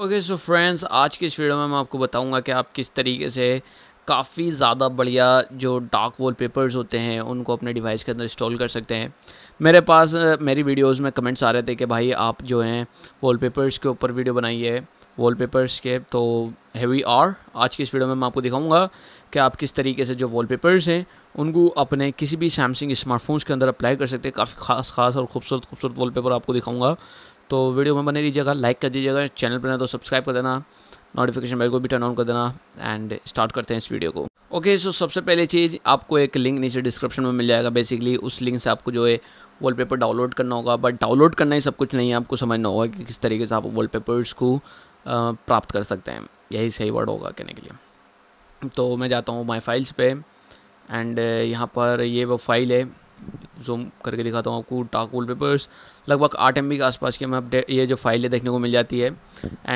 okay so friends आज के इस वीडियो में मैं आपको बताऊंगा कि आप किस तरीके से काफ़ी ज़्यादा बढ़िया जो डार्क वॉल पेपर्स होते हैं उनको अपने डिवाइस के अंदर इंस्टॉल कर सकते हैं मेरे पास मेरी वीडियोस में कमेंट्स आ रहे थे कि भाई आप जो हैं वॉलपेपर्स के ऊपर वीडियो बनाइए वॉलपेपर्स के तो हैवी आर आज की इस वीडियो में मैं आपको दिखाऊंगा कि आप किस तरीके से जो वॉलपेपर्स हैं उनको अपने किसी भी सैमसंग स्मार्टफोन्स के अंदर अप्लाई कर सकते हैं काफ़ी खास खास और खूबसूरत खूबसूरत वॉलपेपर आपको दिखाऊंगा तो वीडियो में बने लीजिएगा लाइक कर दीजिएगा चैनल पर ना तो सब्सक्राइब कर देना नोटिफिकेशन बेल को भी टर्न ऑन कर देना एंड स्टार्ट करते हैं इस वीडियो को ओके okay, सो so सबसे पहली चीज़ आपको एक लिंक नीचे डिस्क्रिप्शन में मिल जाएगा बेसिकली उस लिंक से आपको जो है वॉलपेपर डाउनलोड करना होगा बट डाउनलोड करना ही सब कुछ नहीं है आपको समझना होगा कि किस तरीके से आप वॉलपेपर्स को प्राप्त कर सकते हैं यही सही वर्ड होगा कहने के लिए तो मैं जाता हूँ माई फाइल्स पे एंड यहाँ पर ये वो फाइल है जूम करके दिखाता हूँ आपको डार्क पेपर्स लगभग आठ एम के आसपास की हमें ये जो फाइल है देखने को मिल जाती है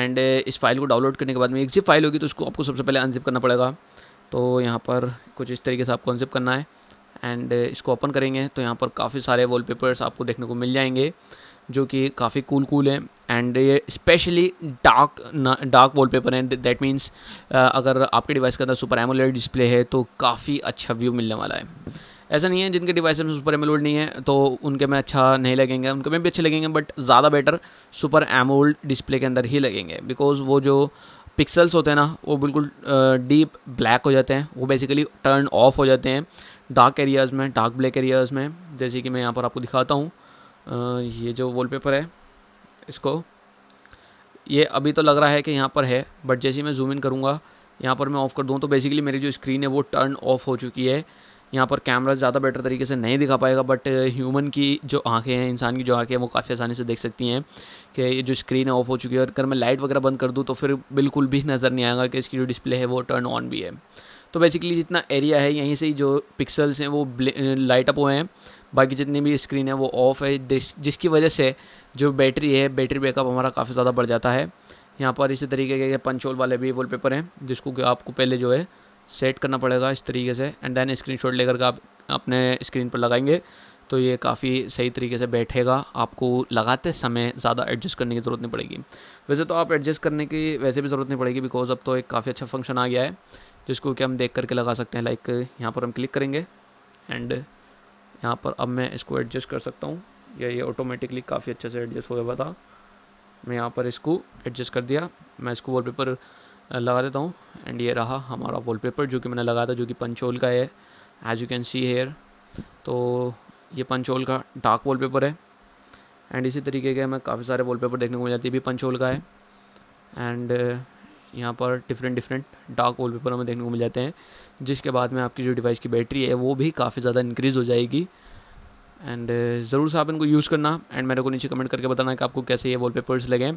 एंड इस फाइल को डाउनलोड करने के बाद में एक जिप फाइल होगी तो उसको आपको सबसे पहले अनजिप करना पड़ेगा तो यहाँ पर कुछ इस तरीके से आपको अनजिप करना है एंड इसको ओपन करेंगे तो यहाँ पर काफ़ी सारे पेपर्स आपको देखने को मिल जाएंगे जो कि काफ़ी कूल कूल हैं एंड ये स्पेशली डार्क डार्क पेपर हैं दैट मीन्स अगर आपके डिवाइस के अंदर सुपर एमोलेड डिस्प्ले है तो काफ़ी अच्छा व्यू मिलने वाला है ऐसा नहीं है जिनके डिवाइस में सुपर एमोल्ड नहीं है तो उनके में अच्छा नहीं लगेंगे उनके में भी अच्छे लगेंगे बट ज़्यादा बेटर सुपर एमोल्ड डिस्प्ले के अंदर ही लगेंगे बिकॉज वो जो पिक्सल्स होते हैं ना वो बिल्कुल डीप ब्लैक हो जाते हैं वो बेसिकली टर्न ऑफ हो जाते हैं डार्क एरियाज़ में डार्क ब्लैक एरियाज़ में जैसे कि मैं यहाँ पर आपको दिखाता हूँ ये जो वॉलपेपर है इसको ये अभी तो लग रहा है कि यहाँ पर है बट जैसे मैं जूम इन करूँगा यहाँ पर मैं ऑफ़ कर दूँ तो बेसिकली मेरी जो स्क्रीन है वो टर्न ऑफ हो चुकी है यहाँ पर कैमरा ज़्यादा बेटर तरीके से नहीं दिखा पाएगा बट ह्यूमन uh, की जो आंखें हैं इंसान की जो आंखें हैं वो काफ़ी आसानी से देख सकती हैं कि ये जो स्क्रीन है ऑफ हो चुकी है और अगर मैं लाइट वगैरह बंद कर दूँ तो फिर बिल्कुल भी नज़र नहीं आएगा कि इसकी जो डिस्प्ले है वो टर्न ऑन भी है तो बेसिकली जितना एरिया है यहीं से ही जो पिक्सल्स हैं वो लाइट अप uh, हुए हैं बाकी जितनी भी स्क्रीन है वो ऑफ है जिसकी वजह से जो बैटरी है बैटरी बैकअप हमारा काफ़ी ज़्यादा बढ़ जाता है यहाँ पर इसी तरीके के पंचोल वाले भी वॉलपेपर हैं जिसको कि आपको पहले जो है सेट करना पड़ेगा इस तरीके से एंड देन शॉट लेकर के आप अपने स्क्रीन पर लगाएंगे तो ये काफ़ी सही तरीके से बैठेगा आपको लगाते समय ज़्यादा एडजस्ट करने की ज़रूरत नहीं पड़ेगी वैसे तो आप एडजस्ट करने की वैसे भी ज़रूरत नहीं पड़ेगी बिकॉज अब तो एक काफ़ी अच्छा फंक्शन आ गया है जिसको कि हम देख करके लगा सकते हैं लाइक यहाँ पर हम क्लिक करेंगे एंड यहाँ पर अब मैं इसको एडजस्ट कर सकता हूँ या ये ऑटोमेटिकली काफ़ी अच्छे से एडजस्ट हो गया था मैं यहाँ पर इसको एडजस्ट कर दिया मैं इसको वॉलपेपर लगा देता हूँ एंड ये रहा हमारा वॉलपेपर जो कि मैंने लगाया था जो कि पंचोल का है as you can see here तो ये पंचोल का डार्क वॉलपेपर है एंड इसी तरीके के हमें काफ़ी सारे वॉलपेपर देखने को मिल जाती है भी पंचोल का है एंड यहाँ पर डिफरेंट डिफरेंट डार्क वॉलपेपर हमें देखने को मिल जाते हैं जिसके बाद में आपकी जो डिवाइस की बैटरी है वो भी काफ़ी ज़्यादा इंक्रीज़ हो जाएगी एंड uh, ज़रूर से आप इनको यूज़ करना एंड मेरे को नीचे कमेंट करके बताना कि आपको कैसे ये वॉलपेपर्स लगे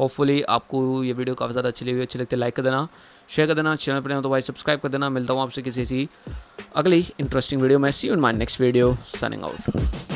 होपफुली आपको ये वीडियो काफ़ी ज़्यादा अच्छी लगी अच्छी लगती है लाइक कर देना शेयर कर देना चैनल पर तो भाई सब्सक्राइब कर देना मिलता हूँ आपसे किसी सी अगली इंटरेस्टिंग वीडियो में see in my next video signing out